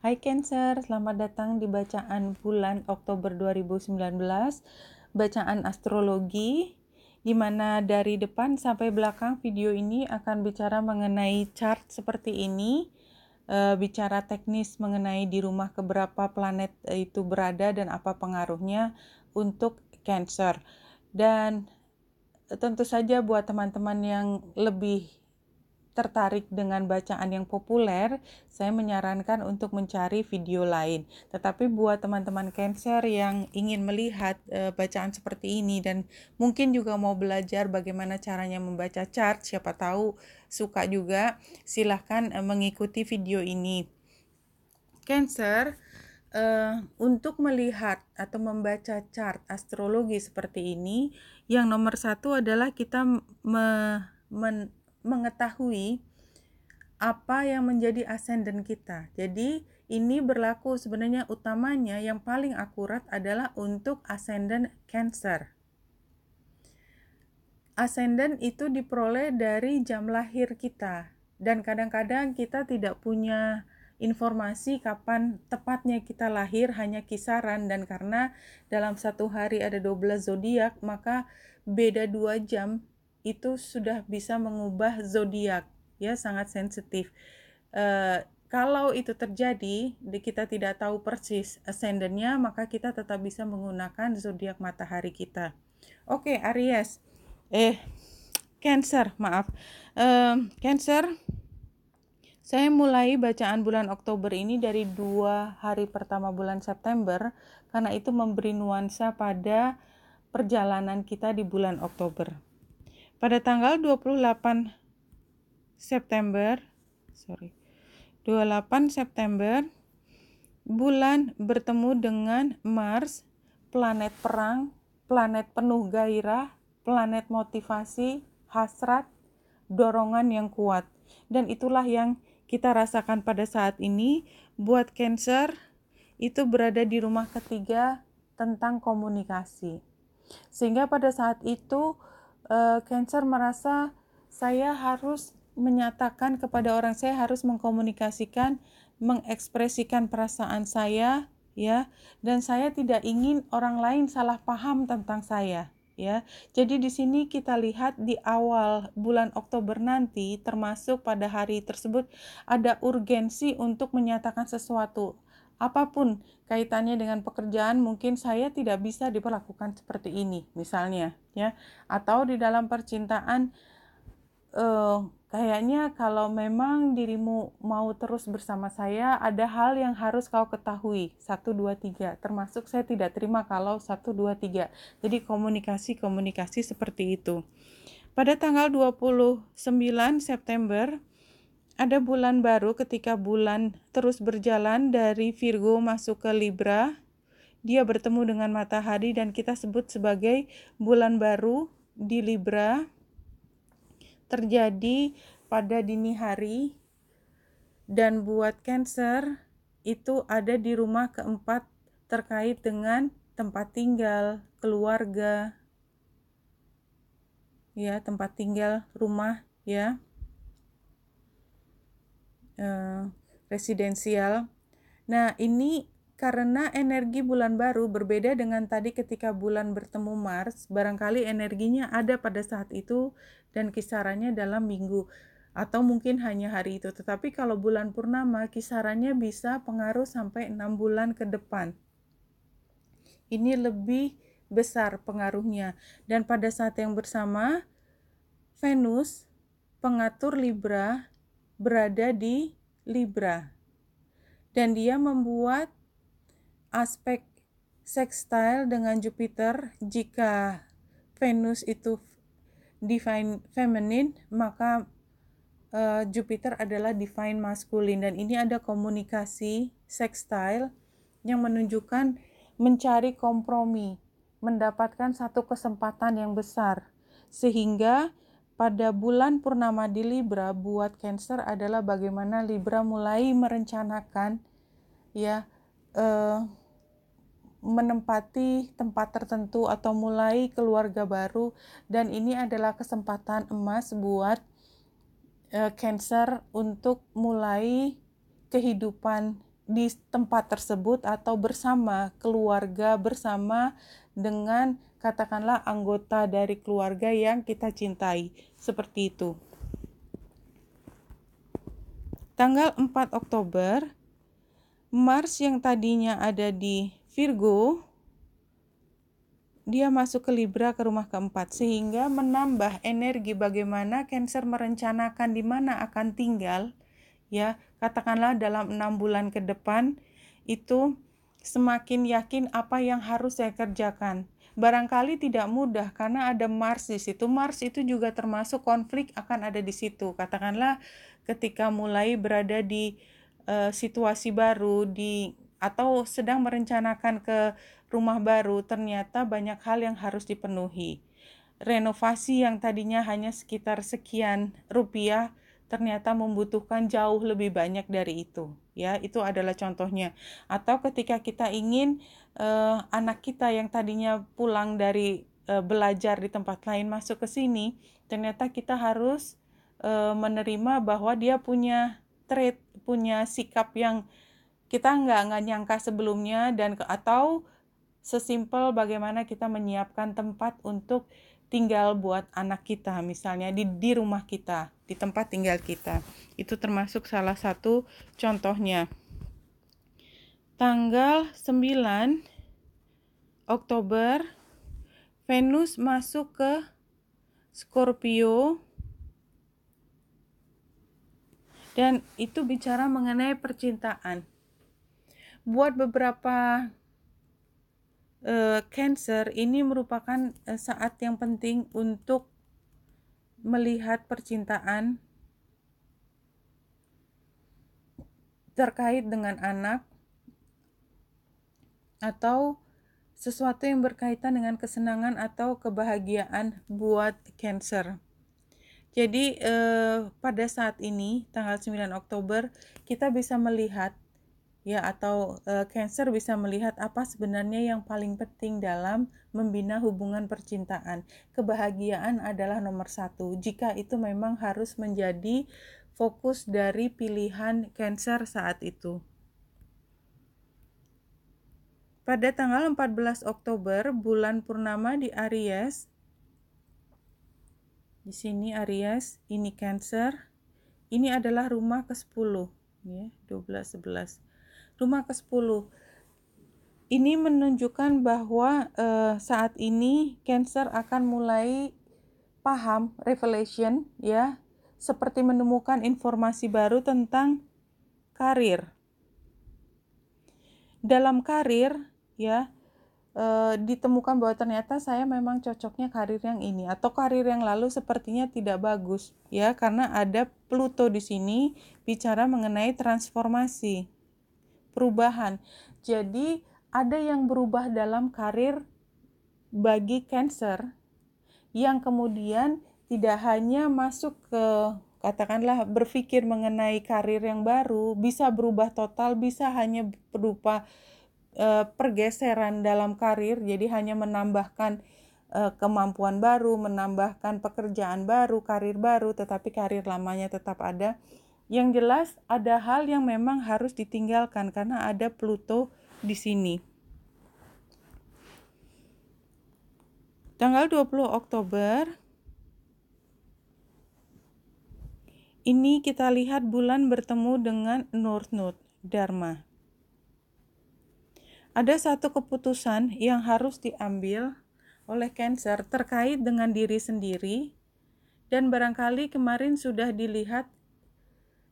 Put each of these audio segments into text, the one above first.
Hai Cancer, selamat datang di bacaan bulan Oktober 2019, bacaan astrologi, di mana dari depan sampai belakang video ini akan bicara mengenai chart seperti ini, e, bicara teknis mengenai di rumah keberapa planet eh, itu berada dan apa pengaruhnya untuk Cancer. Dan eh, tentu saja buat teman-teman yang lebih tertarik dengan bacaan yang populer, saya menyarankan untuk mencari video lain. Tetapi buat teman-teman Cancer yang ingin melihat e, bacaan seperti ini dan mungkin juga mau belajar bagaimana caranya membaca chart, siapa tahu suka juga, silahkan e, mengikuti video ini. Cancer e, untuk melihat atau membaca chart astrologi seperti ini, yang nomor satu adalah kita me, men, mengetahui apa yang menjadi asenden kita. Jadi, ini berlaku sebenarnya utamanya yang paling akurat adalah untuk asenden Cancer. Asenden itu diperoleh dari jam lahir kita dan kadang-kadang kita tidak punya informasi kapan tepatnya kita lahir hanya kisaran dan karena dalam satu hari ada 12 zodiak maka beda dua jam itu sudah bisa mengubah zodiak ya sangat sensitif. Uh, kalau itu terjadi, kita tidak tahu persis ascendennya maka kita tetap bisa menggunakan zodiak matahari kita. Oke, Aries, eh, Cancer, maaf, um, Cancer. Saya mulai bacaan bulan Oktober ini dari dua hari pertama bulan September, karena itu memberi nuansa pada perjalanan kita di bulan Oktober. Pada tanggal 28 September, sorry, 28 September, bulan bertemu dengan Mars, planet perang, planet penuh gairah, planet motivasi, hasrat, dorongan yang kuat. Dan itulah yang kita rasakan pada saat ini buat Cancer itu berada di rumah ketiga tentang komunikasi. Sehingga pada saat itu uh, eh, Cancer merasa saya harus menyatakan kepada orang saya harus mengkomunikasikan, mengekspresikan perasaan saya, ya. Dan saya tidak ingin orang lain salah paham tentang saya, ya. Jadi di sini kita lihat di awal bulan Oktober nanti termasuk pada hari tersebut ada urgensi untuk menyatakan sesuatu apapun kaitannya dengan pekerjaan mungkin saya tidak bisa diperlakukan seperti ini misalnya ya atau di dalam percintaan eh, kayaknya kalau memang dirimu mau terus bersama saya ada hal yang harus kau ketahui satu dua tiga termasuk saya tidak terima kalau satu dua tiga jadi komunikasi komunikasi seperti itu pada tanggal 29 September ada bulan baru ketika bulan terus berjalan dari Virgo masuk ke Libra. Dia bertemu dengan matahari dan kita sebut sebagai bulan baru di Libra. Terjadi pada dini hari dan buat Cancer itu ada di rumah keempat terkait dengan tempat tinggal, keluarga. Ya, tempat tinggal, rumah, ya. Eh, residensial. Nah, ini karena energi bulan baru berbeda dengan tadi ketika bulan bertemu Mars, barangkali energinya ada pada saat itu dan kisarannya dalam minggu atau mungkin hanya hari itu. Tetapi kalau bulan purnama kisarannya bisa pengaruh sampai 6 bulan ke depan. Ini lebih besar pengaruhnya dan pada saat yang bersama Venus pengatur Libra berada di Libra. Dan dia membuat aspek sextile dengan Jupiter jika Venus itu divine feminine maka uh, Jupiter adalah divine masculine dan ini ada komunikasi sextile yang menunjukkan mencari kompromi, mendapatkan satu kesempatan yang besar sehingga pada bulan purnama di Libra buat Cancer adalah bagaimana Libra mulai merencanakan ya eh, menempati tempat tertentu atau mulai keluarga baru dan ini adalah kesempatan emas buat eh, Cancer untuk mulai kehidupan di tempat tersebut atau bersama keluarga bersama dengan katakanlah anggota dari keluarga yang kita cintai. Seperti itu. Tanggal 4 Oktober, Mars yang tadinya ada di Virgo, dia masuk ke Libra ke rumah keempat sehingga menambah energi bagaimana Cancer merencanakan di mana akan tinggal ya katakanlah dalam enam bulan ke depan itu semakin yakin apa yang harus saya kerjakan barangkali tidak mudah karena ada Mars di situ. Mars itu juga termasuk konflik akan ada di situ. Katakanlah ketika mulai berada di uh, situasi baru di atau sedang merencanakan ke rumah baru, ternyata banyak hal yang harus dipenuhi. Renovasi yang tadinya hanya sekitar sekian rupiah ternyata membutuhkan jauh lebih banyak dari itu ya itu adalah contohnya atau ketika kita ingin uh, anak kita yang tadinya pulang dari uh, belajar di tempat lain masuk ke sini, ternyata kita harus uh, menerima bahwa dia punya trait, punya sikap yang kita nggak nggak nyangka sebelumnya dan ke, atau sesimpel bagaimana kita menyiapkan tempat untuk tinggal buat anak kita misalnya di di rumah kita di tempat tinggal kita itu termasuk salah satu contohnya tanggal 9 Oktober Venus masuk ke Scorpio dan itu bicara mengenai percintaan. Buat beberapa uh, Cancer ini merupakan eh, saat yang penting untuk melihat percintaan terkait dengan anak atau sesuatu yang berkaitan dengan kesenangan atau kebahagiaan buat Cancer. Jadi eh, pada saat ini tanggal 9 Oktober kita bisa melihat ya atau eh, Cancer bisa melihat apa sebenarnya yang paling penting dalam membina hubungan percintaan. Kebahagiaan adalah nomor satu. Jika itu memang harus menjadi fokus dari pilihan Cancer saat itu. Pada tanggal 14 Oktober, bulan purnama di Aries. Di sini Aries, ini Cancer. Ini adalah rumah ke-10, ya, 12 11. Rumah ke-10. Ini menunjukkan bahwa eh, saat ini Cancer akan mulai paham revelation ya, seperti menemukan informasi baru tentang karir. Dalam karir, ya e, ditemukan bahwa ternyata saya memang cocoknya karir yang ini atau karir yang lalu sepertinya tidak bagus ya karena ada Pluto di sini bicara mengenai transformasi perubahan. Jadi ada yang berubah dalam karir bagi Cancer yang kemudian tidak hanya masuk ke katakanlah berpikir mengenai karir yang baru bisa berubah total bisa hanya berupa Eh, pergeseran dalam karir, jadi hanya menambahkan eh, kemampuan baru, menambahkan pekerjaan baru, karir baru, tetapi karir lamanya tetap ada. Yang jelas ada hal yang memang harus ditinggalkan karena ada Pluto di sini. Tanggal 20 Oktober ini kita lihat bulan bertemu dengan North Node Dharma ada satu keputusan yang harus diambil oleh Cancer terkait dengan diri sendiri dan barangkali kemarin sudah dilihat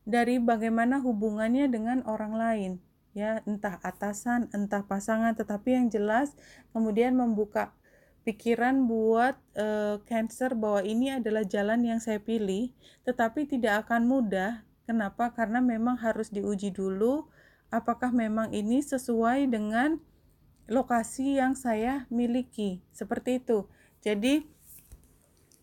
dari bagaimana hubungannya dengan orang lain ya entah atasan entah pasangan tetapi yang jelas kemudian membuka pikiran buat e, cancer bahwa ini adalah jalan yang saya pilih tetapi tidak akan mudah kenapa karena memang harus diuji dulu apakah memang ini sesuai dengan lokasi yang saya miliki. Seperti itu. Jadi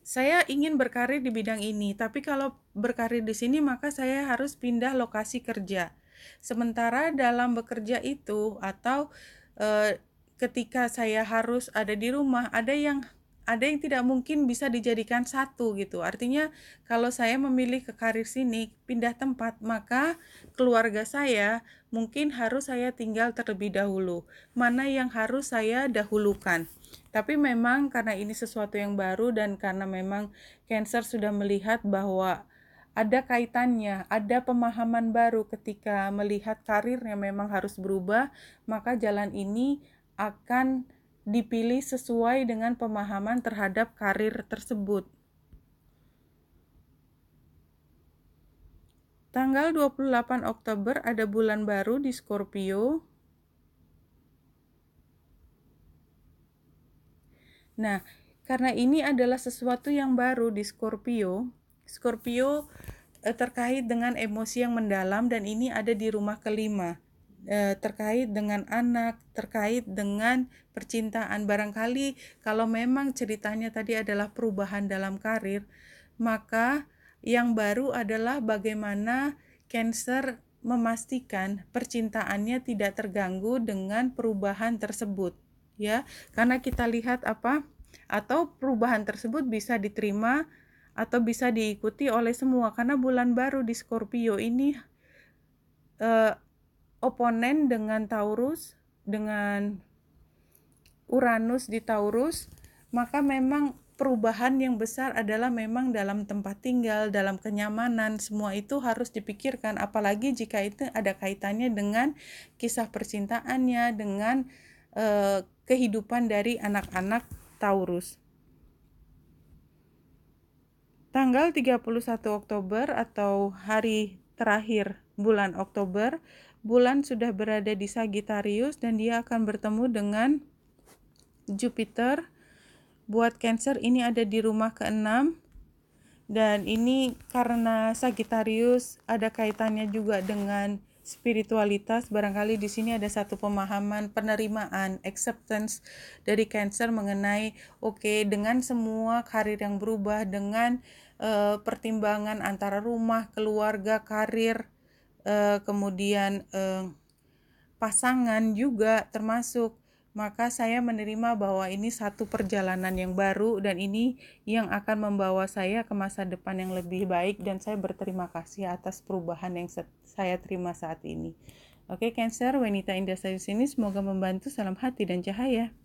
saya ingin berkarir di bidang ini, tapi kalau berkarir di sini maka saya harus pindah lokasi kerja. Sementara dalam bekerja itu atau e, ketika saya harus ada di rumah, ada yang ada yang tidak mungkin bisa dijadikan satu gitu. Artinya kalau saya memilih ke karir sini, pindah tempat, maka keluarga saya mungkin harus saya tinggal terlebih dahulu. Mana yang harus saya dahulukan. Tapi memang karena ini sesuatu yang baru dan karena memang Cancer sudah melihat bahwa ada kaitannya, ada pemahaman baru ketika melihat karirnya memang harus berubah, maka jalan ini akan dipilih sesuai dengan pemahaman terhadap karir tersebut. Tanggal 28 Oktober ada bulan baru di Scorpio. Nah, karena ini adalah sesuatu yang baru di Scorpio, Scorpio eh, terkait dengan emosi yang mendalam dan ini ada di rumah kelima. Eh, terkait dengan anak, terkait dengan percintaan. Barangkali kalau memang ceritanya tadi adalah perubahan dalam karir, maka yang baru adalah bagaimana Cancer memastikan percintaannya tidak terganggu dengan perubahan tersebut ya karena kita lihat apa atau perubahan tersebut bisa diterima atau bisa diikuti oleh semua karena bulan baru di Scorpio ini eh, oponen dengan Taurus, dengan Uranus di Taurus, maka memang perubahan yang besar adalah memang dalam tempat tinggal, dalam kenyamanan, semua itu harus dipikirkan apalagi jika itu ada kaitannya dengan kisah percintaannya, dengan eh, kehidupan dari anak-anak Taurus. Tanggal 31 Oktober atau hari terakhir bulan Oktober bulan sudah berada di Sagittarius dan dia akan bertemu dengan Jupiter. Buat Cancer ini ada di rumah ke-6 dan ini karena Sagittarius ada kaitannya juga dengan spiritualitas barangkali di sini ada satu pemahaman penerimaan acceptance dari Cancer mengenai oke okay, dengan semua karir yang berubah dengan uh, pertimbangan antara rumah, keluarga, karir Eh, kemudian uh, pasangan juga termasuk maka saya menerima bahwa ini satu perjalanan yang baru dan ini yang akan membawa saya ke masa depan yang lebih baik dan saya berterima kasih atas perubahan yang saya terima saat ini. Oke Cancer, wanita indah saya di sini semoga membantu salam hati dan cahaya.